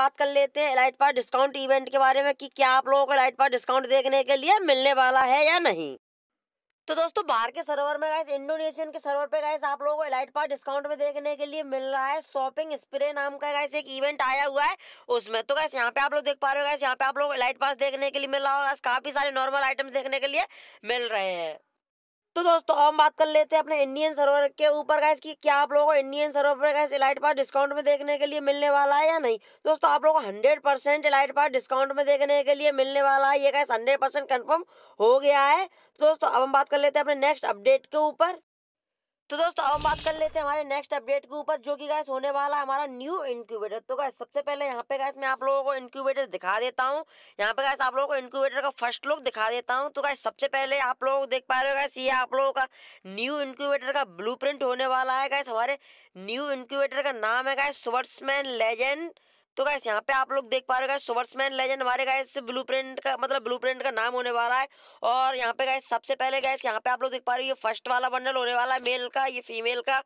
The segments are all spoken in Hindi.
बात कर लेते हैं एलाइट पास डिस्काउंट इवेंट के बारे में कि क्या आप लोगों को एलाइट पास डिस्काउंट देखने के लिए मिलने वाला है या नहीं तो दोस्तों बाहर के सर्वर में गए इंडोनेशियन के सर्वर पे गए आप लोगों को एलाइट पास डिस्काउंट में देखने के लिए मिल रहा है शॉपिंग स्प्रे नाम का गाइस एक इवेंट आया हुआ है उसमें तो गैस यहाँ पे आप लोग देख पा रहे हो गए यहाँ पे आप लोग एलाइट पास देखने के लिए मिल रहा है और काफी सारे नॉर्मल आइटम्स देखने के लिए मिल रहे हैं तो दोस्तों हम बात कर लेते हैं अपने इंडियन सर्वर के ऊपर गैस की क्या आप लोगों को इंडियन सर्वर पर गैस इलाइट पास डिस्काउंट में देखने के लिए मिलने वाला है या नहीं दोस्तों आप लोगों को hundred percent elite pass discount में देखने के लिए मिलने वाला है ये गैस हंड्रेड परसेंट कन्फर्म हो गया है तो दोस्तों अब हम बात कर लेते हैं अपने नेक्स्ट अपडेट के ऊपर तो दोस्तों अब बात कर लेते हैं हमारे नेक्स्ट अपडेट के ऊपर जो कि गैस होने वाला है हमारा न्यू इंक्यूबेटर तो गैस सबसे पहले यहाँ पे गैस मैं आप लोगों को इंक्यूबेटर दिखा देता हूँ यहाँ पे गैस आप लोगों को इंक्यूबेटर का फर्स्ट लुक दिखा देता हूँ तो गैस सबसे पहले आप लोग देख पा रहे हो गैस ये आप लोगों का न्यू इंक्यूबेटर का ब्लू होने वाला है गैस हमारे न्यू इंक्यूबेटर का नाम है गैस स्वर्ट्समैन लेजेंड तो गाइस यहाँ पे आप लोग देख पा रहे हो सुवर्समैन लेजेंड हमारे गाइस ब्लू प्रिंट का मतलब ब्लू प्रिंट का नाम होने वाला है और यहाँ पे गाइस सबसे पहले गाइस यहाँ पे आप लोग देख पा रहे हो ये फर्स्ट वाला बंडल होने वाला है मेल का ये फीमेल का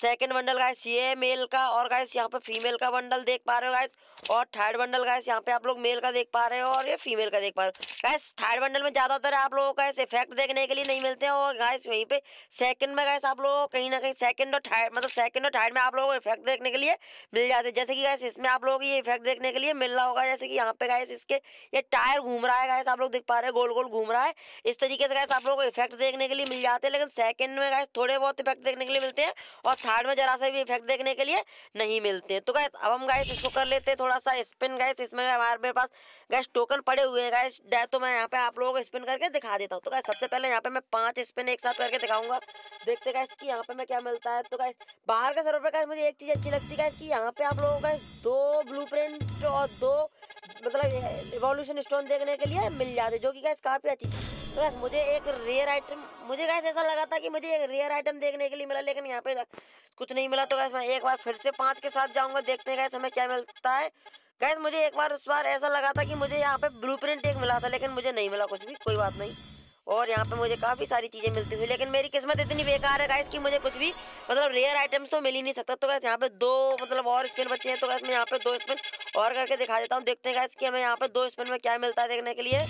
सेकंड बंडल गाइस ये मेल का और गाइस यहाँ पे फीमेल का बंडल देख पा रहे हो गाइस और थर्ड बंडल गाइस यहाँ पे आप लोग मेल का देख पा रहे हो और ये फीमेल का देख पा रहे हो गाइस थर्ड बंडल में ज्यादातर आप लोगों का इफेक्ट देखने के लिए नहीं मिलते हैं और गाइस वहीं पे सेकंड में गाइस आप लोग कहीं ना कहीं सेकंड और थर्ड मतलब सेकंड और थर्ड में आप लोगों को इफेक्ट देखने के लिए मिल जाते हैं जैसे कि गाइस इसमें आप लोग ये इफेक्ट देखने के लिए मिल रहा होगा जैसे कि यहाँ पे गाइस इसके ये टायर घूम रहा है गाइस आप लोग देख पा रहे हैं गोल गोल घूम रहा है इस तरीके से गाइस आप लोगों को इफेक्ट देखने के लिए मिल जाते हैं लेकिन सेकंड में गाइस थोड़े बहुत इफेक्ट देखने के लिए मिलते हैं और थर्ड में जरा सा भी इफेक्ट देखने के लिए नहीं मिलते तो गैस अब हम गाइस इसको कर लेते हैं थोड़ा सा स्पिन गैस इसमें हमारे पास गैस टोकन पड़े हुए हैं गैस तो मैं यहाँ पे आप लोगों को स्पिन करके दिखा देता हूँ तो गैस सबसे पहले यहाँ पे मैं पांच स्पिन एक साथ करके दिखाऊंगा देखते गैस कि यहाँ पे मैं क्या मिलता है तो गैस बाहर के सर्वर पर गैस मुझे एक चीज़ अच्छी लगती है गैस कि यहाँ पे आप लोगों का दो ब्लू ब्लूप्रिंट और दो मतलब रिवॉल्यूशन स्टोन देखने के लिए मिल जाते जो कि गैस काफ़ी अच्छी तो गैस मुझे एक रेयर आइटम मुझे गैस ऐसा लगा था कि मुझे एक रेयर आइटम देखने के लिए मिला लेकिन यहाँ पे कुछ नहीं मिला तो गैस मैं एक बार फिर से पाँच के साथ जाऊँगा देखते हैं गैस हमें क्या मिलता है गैस मुझे एक बार उस बार ऐसा लगा था कि मुझे यहाँ पे ब्लूप्रिंट एक मिला था लेकिन मुझे नहीं मिला कुछ भी कोई बात नहीं और यहाँ पे मुझे काफ़ी सारी चीज़ें मिलती हुई लेकिन मेरी किस्मत इतनी बेकार है गाइस कि मुझे कुछ भी मतलब रेयर आइटम्स तो मिल ही नहीं सकता तो गैस यहाँ पे दो मतलब और स्पिन बचे हैं तो गैस मैं यहाँ पे दो स्पिन और करके दिखा देता हूँ देखते हैं गैस कि हमें यहाँ पे दो स्पिन में क्या मिलता है देखने के लिए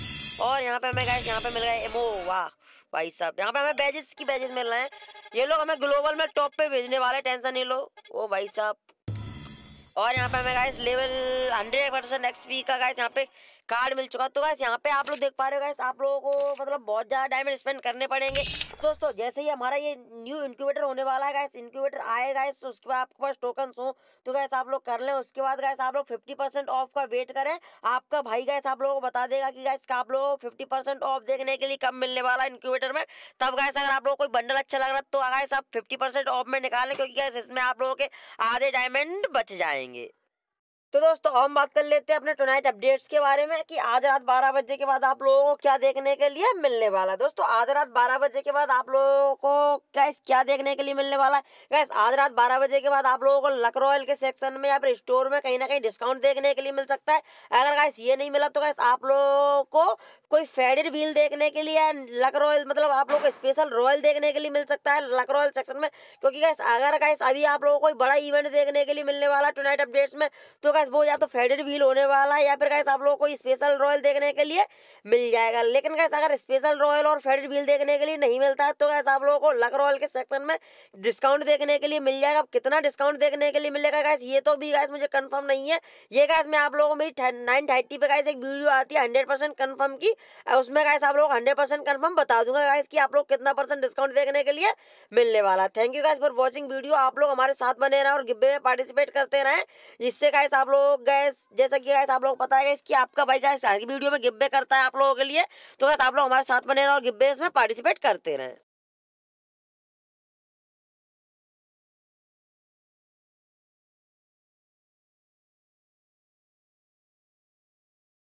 और यहाँ पे हमें गैस यहाँ पे मिल गए एमओ वाह भाई साहब यहाँ पे हमें बैजेस की बैजेस मिल रहे हैं ये लोग हमें ग्लोबल में टॉप पे भेजने वाले टेंशन नहीं लो वो भाई साहब और यहाँ पे हमें guys level hundred percent XP का गाइस यहाँ पे कार्ड मिल चुका तो गैस यहाँ पे आप लोग देख पा रहे हो गैस आप लोगों को मतलब बहुत ज़्यादा डायमंड स्पेंड करने पड़ेंगे दोस्तों जैसे ही हमारा ये न्यू इनक्यूबेटर होने वाला है गैस इंक्यूबेटर आएगा तो उसके बाद आपके पास टोकन हो तो गैस आप लोग कर लें उसके बाद गैस आप लोग फिफ्टी परसेंट ऑफ का वेट करें आपका भाई गैस आप लोगों को बता देगा कि गैस आप लोग फिफ्टी परसेंट ऑफ देखने के लिए कब मिलने वाला है इंक्यूबेटर में तब गैस अगर आप लोग कोई बंडल अच्छा लग रहा तो गैस आप फिफ्टी परसेंट ऑफ में निकालें क्योंकि गैस इसमें आप लोगों के आधे डायमंड बच जाएंगे तो दोस्तों हम बात कर लेते हैं अपने टोनाइट अपडेट्स के बारे में कि आज रात 12 बजे के बाद आप लोगों को क्या देखने के लिए मिलने वाला है दोस्तों आज रात 12 बजे के बाद आप लोगों को गैस क्या देखने के लिए मिलने वाला है गैस आज रात 12 बजे के बाद आप लोगों को लक रॉयल के सेक्शन में या फिर स्टोर में कहीं ना कहीं डिस्काउंट देखने के लिए मिल सकता है अगर गैस ये नहीं मिला तो गैस आप लोगों को कोई फेडेड व्हील देखने के लिए लक रॉयल मतलब आप लोग को स्पेशल रॉयल देखने के लिए मिल सकता है लक रॉयल सेक्शन में क्योंकि गैस अगर गैस अभी आप लोगों को कोई बड़ा इवेंट देखने के लिए मिलने वाला है टुनाइट अपडेट्स में तो गैस वो या तो फेडेड व्हील होने वाला है या फिर गैस आप लोगों को स्पेशल रॉयल देखने के लिए मिल जाएगा लेकिन गैस अगर स्पेशल रॉयल और फेडेड व्हील देखने के लिए नहीं मिलता है तो गैस आप लोगों को लक रॉयल के सेक्शन में डिस्काउंट देखने के लिए मिल जाएगा कितना डिस्काउंट देखने के लिए मिलेगा गैस ये तो भी गैस मुझे कन्फर्म नहीं है ये गैस मैं आप लोगों को मेरी नाइन थर्टी पे गैस एक वीडियो आती है हंड्रेड परसेंट कन्फर्म की उसमें गाइस आप लोग हंड्रेड परसेंट कन्फर्म बता दूंगा गाइस कि आप लोग कितना परसेंट डिस्काउंट देखने के लिए मिलने वाला है thank you guys for watching video आप लोग हमारे साथ बने रहें और गिब्बे में पार्टिसिपेट करते रहें जिससे गाइस आप लोग गैस जैसा कि गाइस आप लोग पता है इसकी आपका भाई गाइस आज की वीडियो में गिब्बे करता है आप लोगों के लिए तो गाइस आप लोग हमारे साथ बने रहें और गिब्बे इसमें पार्टिसिपेट करते रहें